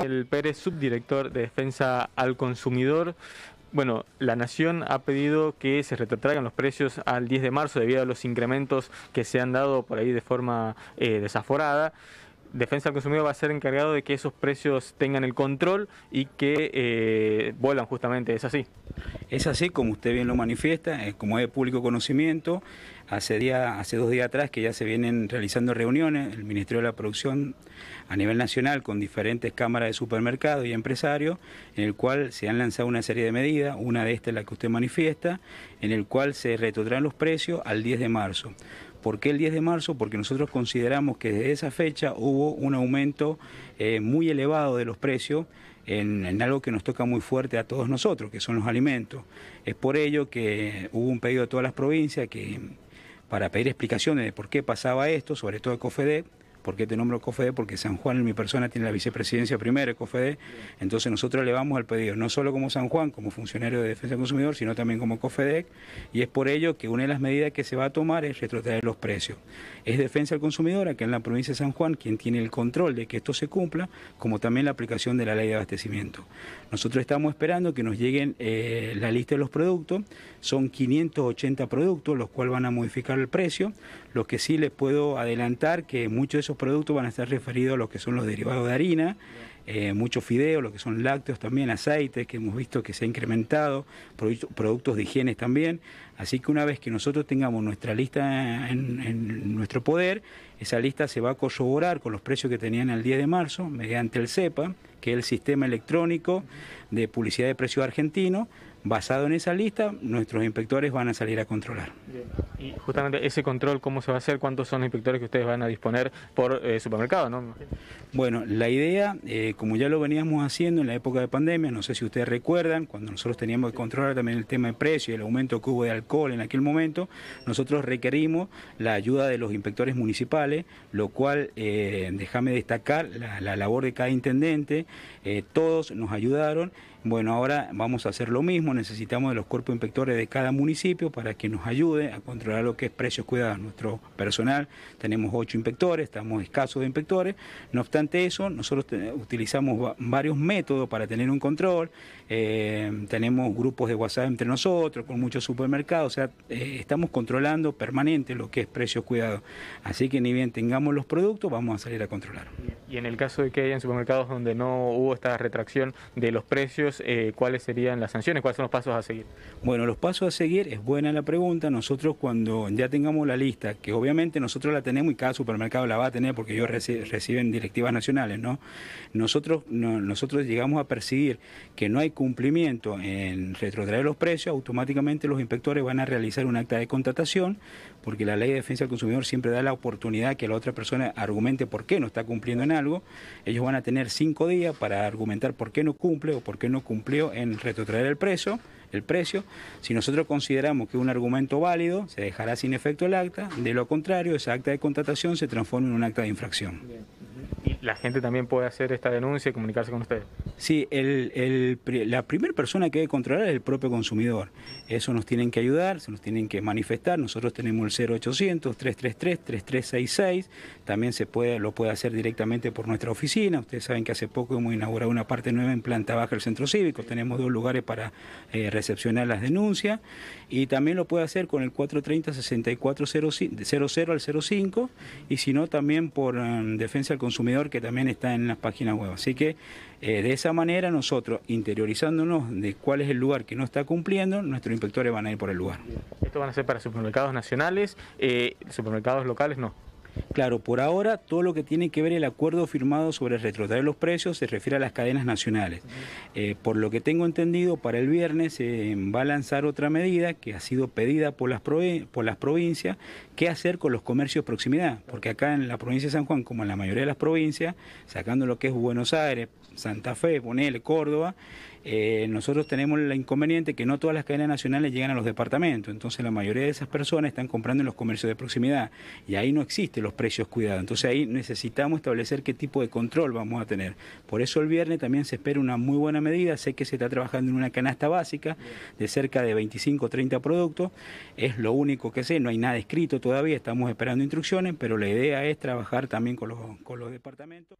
El Pérez, subdirector de Defensa al Consumidor. Bueno, la Nación ha pedido que se retrotraigan los precios al 10 de marzo debido a los incrementos que se han dado por ahí de forma eh, desaforada. Defensa del Consumidor va a ser encargado de que esos precios tengan el control y que eh, vuelan justamente, ¿es así? Es así, como usted bien lo manifiesta, como hay de público conocimiento, hace, día, hace dos días atrás que ya se vienen realizando reuniones, el Ministerio de la Producción a nivel nacional con diferentes cámaras de supermercados y empresarios, en el cual se han lanzado una serie de medidas, una de estas es la que usted manifiesta, en el cual se retrotraen los precios al 10 de marzo. ¿Por qué el 10 de marzo? Porque nosotros consideramos que desde esa fecha hubo un aumento eh, muy elevado de los precios en, algo que nos toca muy fuerte a todos nosotros, que son los alimentos. Es por ello que hubo un pedido de todas las provincias que, para pedir explicaciones de por qué pasaba esto, sobre todo de COFEDE. ¿Por qué te nombro COFEDE? Porque San Juan, en mi persona, tiene la vicepresidencia primera de COFEDE. Entonces nosotros le vamos al pedido, no solo como San Juan, como funcionario de defensa del consumidor, sino también como COFEDEC. Y es por ello que una de las medidas que se va a tomar es retrotraer los precios. Es defensa del consumidor, acá en la provincia de San Juan, quien tiene el control de que esto se cumpla, como también la aplicación de la ley de abastecimiento. Nosotros estamos esperando que nos lleguen eh, la lista de los productos. Son 580 productos, los cuales van a modificar el precio. los que sí les puedo adelantar que muchos de esos productos van a estar referidos a lo que son los derivados de harina, eh, mucho muchos fideos, lo que son lácteos también, aceite que hemos visto que se ha incrementado, productos de higiene también. Así que una vez que nosotros tengamos nuestra lista en, nuestro poder, esa lista se va a corroborar con los precios que tenían el 10 de marzo mediante el CEPA, que es el Sistema Electrónico de Publicidad de Precios Argentino, Basado en esa lista, nuestros inspectores van a salir a controlar. Y justamente ese control, ¿cómo se va a hacer? ¿Cuántos son los inspectores que ustedes van a disponer por eh, supermercado? ¿no? Bueno, la idea, eh, como ya lo veníamos haciendo en la época de pandemia, no sé si ustedes recuerdan, cuando nosotros teníamos que controlar también el tema de precio y el aumento que hubo de alcohol en aquel momento, nosotros requerimos la ayuda de los inspectores municipales, lo cual, eh, déjame destacar la, labor de cada intendente, todos nos ayudaron bueno, ahora vamos a hacer lo mismo, necesitamos de los cuerpos inspectores de cada municipio para que nos ayude a controlar lo que es precios cuidados. Nuestro personal, tenemos ocho inspectores, estamos escasos de inspectores, no obstante eso, nosotros utilizamos varios métodos para tener un control, eh, tenemos grupos de WhatsApp entre nosotros, con muchos supermercados, o sea, eh, estamos controlando permanente lo que es precios cuidados. Así que ni bien tengamos los productos, vamos a salir a controlar. Y en el caso de que en supermercados donde no hubo esta retracción de los precios, eh, ¿cuáles serían las sanciones? ¿Cuáles son los pasos a seguir? Bueno, los pasos a seguir es buena la pregunta. Nosotros cuando ya tengamos la lista, que obviamente nosotros la tenemos y cada supermercado la va a tener porque ellos reciben directivas nacionales, ¿no? Nosotros, nosotros llegamos a percibir que no hay cumplimiento en retrotraer los precios, automáticamente los inspectores van a realizar un acta de contratación porque la ley de defensa del consumidor siempre da la oportunidad que la otra persona argumente por qué no está cumpliendo en algo. Ellos van a tener cinco días para argumentar por qué no cumple o por qué no cumplió en retrotraer el precio, el precio. Si nosotros consideramos que es un argumento válido, se dejará sin efecto el acta. De lo contrario, ese acta de contratación se transforma en un acta de infracción la gente también puede hacer esta denuncia y comunicarse con ustedes. Sí, el, la primera persona que debe controlar es el propio consumidor. Eso nos tienen que ayudar, se nos tienen que manifestar. Nosotros tenemos el 0800-333-3366. También se puede, lo puede hacer directamente por nuestra oficina. Ustedes saben que hace poco hemos inaugurado una parte nueva en planta baja del centro cívico. Tenemos dos lugares para eh, recepcionar las denuncias. Y también lo puede hacer con el 430-6400 al 05. Y si no, también por eh, defensa del consumidor que también está en las páginas web. Así que eh, de esa manera nosotros, interiorizándonos de cuál es el lugar que no está cumpliendo, nuestros inspectores van a ir por el lugar. Esto van a ser para supermercados nacionales, eh, supermercados locales no. Claro, por ahora todo lo que tiene que ver el acuerdo firmado sobre retrotraer los precios se refiere a las cadenas nacionales. Eh, por lo que tengo entendido, para el viernes se eh, va a lanzar otra medida que ha sido pedida por las, por las provincias, qué hacer con los comercios de proximidad, porque acá en la provincia de San Juan, como en la mayoría de las provincias, sacando lo que es Buenos Aires, Santa Fe, Bonel, Córdoba, eh, nosotros tenemos el inconveniente que no todas las cadenas nacionales llegan a los departamentos, entonces la mayoría de esas personas están comprando en los comercios de proximidad y ahí no existen los precios precios cuidados. Entonces ahí necesitamos establecer qué tipo de control vamos a tener. Por eso el viernes también se espera una muy buena medida. Sé que se está trabajando en una canasta básica de cerca de 25 o 30 productos. Es lo único que sé, no hay nada escrito todavía, estamos esperando instrucciones, pero la idea es trabajar también con con los departamentos.